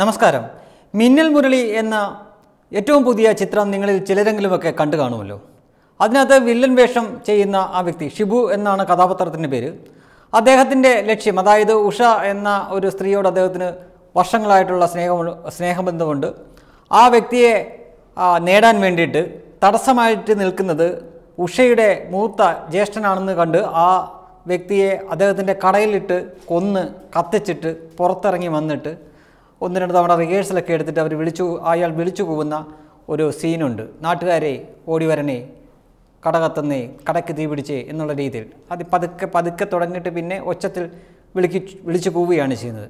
നമസ്കാരം മിന്നൽ മുരളി എന്ന ഏറ്റവും പുതിയ ചിത്രം നിങ്ങളിൽ ചിലരെങ്കിലുമൊക്കെ കണ്ടു കാണുമല്ലോ അതിനകത്ത് വില്ലൻ വേഷം ചെയ്യുന്ന ആ വ്യക്തി ഷിബു എന്നാണ് കഥാപാത്രത്തിൻ്റെ പേര് അദ്ദേഹത്തിൻ്റെ ലക്ഷ്യം അതായത് ഉഷ എന്ന ഒരു സ്ത്രീയോട് അദ്ദേഹത്തിന് വർഷങ്ങളായിട്ടുള്ള സ്നേഹം സ്നേഹബന്ധമുണ്ട് ആ വ്യക്തിയെ നേടാൻ വേണ്ടിയിട്ട് തടസ്സമായിട്ട് നിൽക്കുന്നത് ഉഷയുടെ മൂത്ത ജ്യേഷ്ഠനാണെന്ന് കണ്ട് ആ വ്യക്തിയെ അദ്ദേഹത്തിൻ്റെ കടയിലിട്ട് കൊന്ന് കത്തിച്ചിട്ട് പുറത്തിറങ്ങി വന്നിട്ട് ഒന്ന് രണ്ട് തവണ റിഹേഴ്സലൊക്കെ എടുത്തിട്ട് അവർ വിളിച്ചു അയാൾ വിളിച്ചു പോകുന്ന ഒരു സീനുണ്ട് നാട്ടുകാരെ ഓടി വരണേ കടകത്തന്നേ കടക്ക് തീ എന്നുള്ള രീതിയിൽ അത് പതുക്കെ പതുക്കെ തുടങ്ങിയിട്ട് പിന്നെ ഒച്ചത്തിൽ വിളിക്ക് വിളിച്ചു പോവുകയാണ് ചെയ്യുന്നത്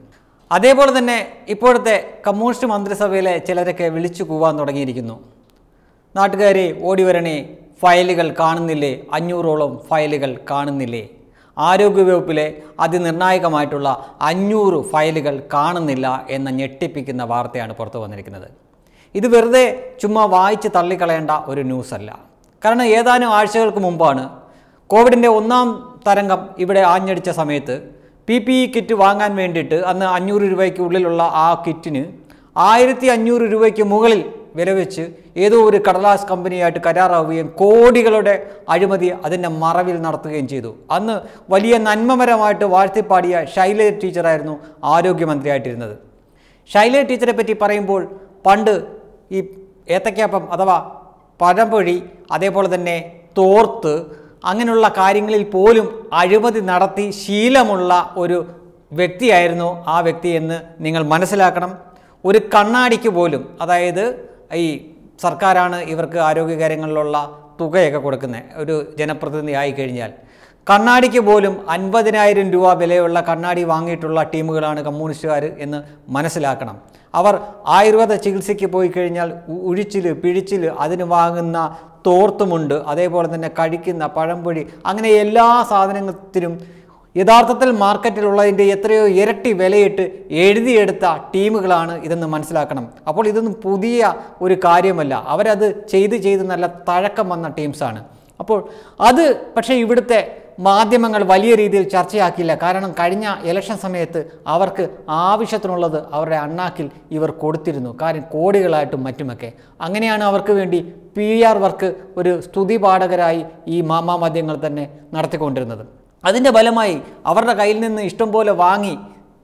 അതേപോലെ തന്നെ ഇപ്പോഴത്തെ കമ്മ്യൂണിസ്റ്റ് മന്ത്രിസഭയിലെ ചിലരൊക്കെ വിളിച്ചു കൂവാൻ തുടങ്ങിയിരിക്കുന്നു നാട്ടുകാരെ ഓടിവരണേ ഫയലുകൾ കാണുന്നില്ലേ അഞ്ഞൂറോളം ഫയലുകൾ കാണുന്നില്ലേ ആരോഗ്യവകുപ്പിലെ അതിനിർണായകമായിട്ടുള്ള അഞ്ഞൂറ് ഫയലുകൾ കാണുന്നില്ല എന്ന ഞെട്ടിപ്പിക്കുന്ന വാർത്തയാണ് പുറത്തു വന്നിരിക്കുന്നത് ഇത് വെറുതെ ചുമ്മാ വായിച്ച് തള്ളിക്കളയേണ്ട ഒരു ന്യൂസ് അല്ല കാരണം ഏതാനും ആഴ്ചകൾക്ക് മുമ്പാണ് കോവിഡിൻ്റെ ഒന്നാം തരംഗം ഇവിടെ ആഞ്ഞടിച്ച സമയത്ത് പി പി ഇ കിറ്റ് വാങ്ങാൻ വേണ്ടിയിട്ട് അന്ന് അഞ്ഞൂറ് രൂപയ്ക്ക് ഉള്ളിലുള്ള ആ കിറ്റിന് ആയിരത്തി അഞ്ഞൂറ് രൂപയ്ക്ക് മുകളിൽ വില വെച്ച് ഏതോ ഒരു കടലാസ് കമ്പനിയായിട്ട് കരാറാവുകയും കോടികളുടെ അഴിമതി അതിൻ്റെ മറവിൽ നടത്തുകയും ചെയ്തു അന്ന് വലിയ നന്മമരമായിട്ട് വാഴ്ത്തിപ്പാടിയ ശൈലജ ടീച്ചറായിരുന്നു ആരോഗ്യമന്ത്രിയായിട്ടിരുന്നത് ശൈലജ ടീച്ചറെ പറ്റി പറയുമ്പോൾ പണ്ട് ഈ ഏത്തക്കാപ്പം അഥവാ പഴംപൊഴി അതേപോലെ തന്നെ തോർത്ത് അങ്ങനെയുള്ള കാര്യങ്ങളിൽ പോലും അഴിമതി നടത്തി ശീലമുള്ള ഒരു വ്യക്തിയായിരുന്നു ആ വ്യക്തി എന്ന് നിങ്ങൾ മനസ്സിലാക്കണം ഒരു കണ്ണാടിക്ക് പോലും അതായത് ഈ സർക്കാരാണ് ഇവർക്ക് ആരോഗ്യകാര്യങ്ങളിലുള്ള തുകയൊക്കെ കൊടുക്കുന്നത് ഒരു ജനപ്രതിനിധി ആയി കഴിഞ്ഞാൽ കണ്ണാടിക്ക് പോലും അൻപതിനായിരം രൂപ വിലയുള്ള കണ്ണാടി വാങ്ങിയിട്ടുള്ള ടീമുകളാണ് കമ്മ്യൂണിസ്റ്റുകാർ എന്ന് മനസ്സിലാക്കണം അവർ ആയുർവേദ ചികിത്സയ്ക്ക് പോയി കഴിഞ്ഞാൽ ഉഴിച്ചിൽ പിഴിച്ചിൽ അതിന് വാങ്ങുന്ന തോർത്തുമുണ്ട് അതേപോലെ തന്നെ കഴിക്കുന്ന പഴംപൊഴി അങ്ങനെ എല്ലാ സാധനത്തിനും യഥാർത്ഥത്തിൽ മാർക്കറ്റിലുള്ളതിൻ്റെ എത്രയോ ഇരട്ടി വിലയിട്ട് എഴുതിയെടുത്ത ടീമുകളാണ് ഇതെന്ന് മനസ്സിലാക്കണം അപ്പോൾ ഇതൊന്നും പുതിയ ഒരു കാര്യമല്ല അവരത് ചെയ്ത് ചെയ്ത് നല്ല തഴക്കം വന്ന ടീംസാണ് അപ്പോൾ അത് പക്ഷേ ഇവിടുത്തെ മാധ്യമങ്ങൾ വലിയ രീതിയിൽ ചർച്ചയാക്കിയില്ല കാരണം കഴിഞ്ഞ ഇലക്ഷൻ സമയത്ത് അവർക്ക് ആവശ്യത്തിനുള്ളത് അവരുടെ അണ്ണാക്കിൽ ഇവർ കൊടുത്തിരുന്നു കാര്യം കോടികളായിട്ടും മറ്റുമൊക്കെ അങ്ങനെയാണ് അവർക്ക് വേണ്ടി പി ആർ വർക്ക് ഒരു പാഠകരായി ഈ മാമാ മാധ്യമങ്ങൾ തന്നെ നടത്തിക്കൊണ്ടിരുന്നത് അതിൻ്റെ ഫലമായി അവരുടെ കയ്യിൽ നിന്ന് ഇഷ്ടം പോലെ വാങ്ങി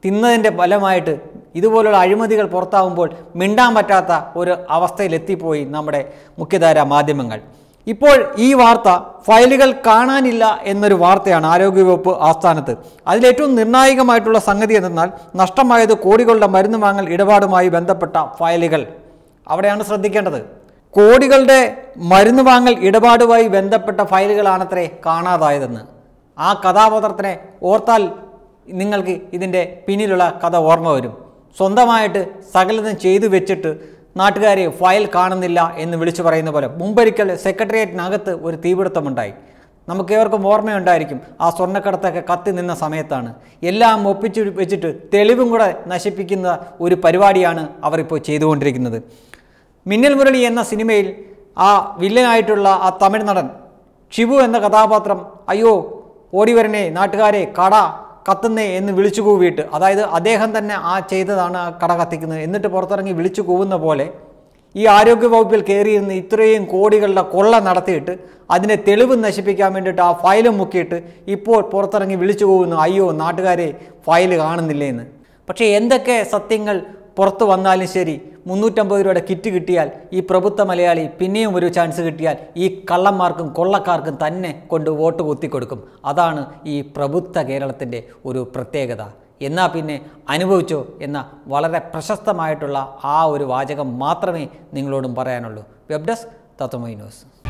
തിന്നതിൻ്റെ ഫലമായിട്ട് ഇതുപോലുള്ള അഴിമതികൾ പുറത്താവുമ്പോൾ മിണ്ടാൻ പറ്റാത്ത ഒരു അവസ്ഥയിലെത്തിപ്പോയി നമ്മുടെ മുഖ്യധാര മാധ്യമങ്ങൾ ഇപ്പോൾ ഈ വാർത്ത ഫയലുകൾ കാണാനില്ല എന്നൊരു വാർത്തയാണ് ആരോഗ്യവകുപ്പ് ആസ്ഥാനത്ത് അതിലേറ്റവും നിർണായകമായിട്ടുള്ള സംഗതി എന്തെന്നാൽ നഷ്ടമായത് കോടികളുടെ മരുന്ന് വാങ്ങൽ ഇടപാടുമായി ബന്ധപ്പെട്ട ഫയലുകൾ അവിടെയാണ് ശ്രദ്ധിക്കേണ്ടത് കോടികളുടെ മരുന്ന് വാങ്ങൽ ഇടപാടുമായി ബന്ധപ്പെട്ട ഫയലുകളാണത്രേ കാണാതായതെന്ന് ആ കഥാപാത്രത്തിനെ ഓർത്താൽ നിങ്ങൾക്ക് ഇതിൻ്റെ പിന്നിലുള്ള കഥ ഓർമ്മ വരും സ്വന്തമായിട്ട് സകലതും ചെയ്തു വെച്ചിട്ട് നാട്ടുകാരെ ഫയൽ കാണുന്നില്ല എന്ന് വിളിച്ചു പറയുന്ന പോലെ മുമ്പൊരിക്കൽ സെക്രട്ടേറിയറ്റിനകത്ത് ഒരു തീപിടുത്തമുണ്ടായി നമുക്ക് ഏവർക്കും ഓർമ്മയുണ്ടായിരിക്കും ആ സ്വർണ്ണക്കടത്തൊക്കെ കത്തി നിന്ന സമയത്താണ് എല്ലാം ഒപ്പിച്ചു വെച്ചിട്ട് തെളിവും കൂടെ നശിപ്പിക്കുന്ന ഒരു പരിപാടിയാണ് അവരിപ്പോൾ ചെയ്തുകൊണ്ടിരിക്കുന്നത് മിന്നൽ മുരളി എന്ന സിനിമയിൽ ആ വില്ലനായിട്ടുള്ള ആ തമിഴ് നടൻ ഷിബു എന്ന കഥാപാത്രം അയ്യോ ഓടിവരണേ നാട്ടുകാരെ കട കത്തുന്നേ എന്ന് വിളിച്ചു കൂവിയിട്ട് അതായത് അദ്ദേഹം തന്നെ ആ ചെയ്തതാണ് ആ കട കത്തിക്കുന്നത് എന്നിട്ട് പുറത്തിറങ്ങി വിളിച്ചു കൂവുന്ന പോലെ ഈ ആരോഗ്യ വകുപ്പിൽ കയറിയിരുന്ന് ഇത്രയും കോടികളുടെ കൊള്ള നടത്തിയിട്ട് അതിനെ തെളിവ് നശിപ്പിക്കാൻ വേണ്ടിയിട്ട് ആ ഫയലും മുക്കിയിട്ട് ഇപ്പോൾ പുറത്തിറങ്ങി വിളിച്ചു പോകുന്നു അയ്യോ നാട്ടുകാരെ ഫയൽ കാണുന്നില്ലേ എന്ന് പക്ഷേ എന്തൊക്കെ സത്യങ്ങൾ പുറത്തു വന്നാലും ശരി മുന്നൂറ്റമ്പത് രൂപയുടെ കിറ്റ് കിട്ടിയാൽ ഈ പ്രഭുത്വ മലയാളി പിന്നെയും ഒരു ചാൻസ് കിട്ടിയാൽ ഈ കള്ളന്മാർക്കും കൊള്ളക്കാർക്കും തന്നെ കൊണ്ട് വോട്ട് കൊടുക്കും അതാണ് ഈ പ്രഭുത്വ കേരളത്തിൻ്റെ ഒരു പ്രത്യേകത എന്നാൽ പിന്നെ അനുഭവിച്ചോ എന്ന വളരെ പ്രശസ്തമായിട്ടുള്ള ആ ഒരു വാചകം മാത്രമേ നിങ്ങളോടും പറയാനുള്ളൂ വെബ് ഡെസ്ക് തത്വമൊയി ന്യൂസ്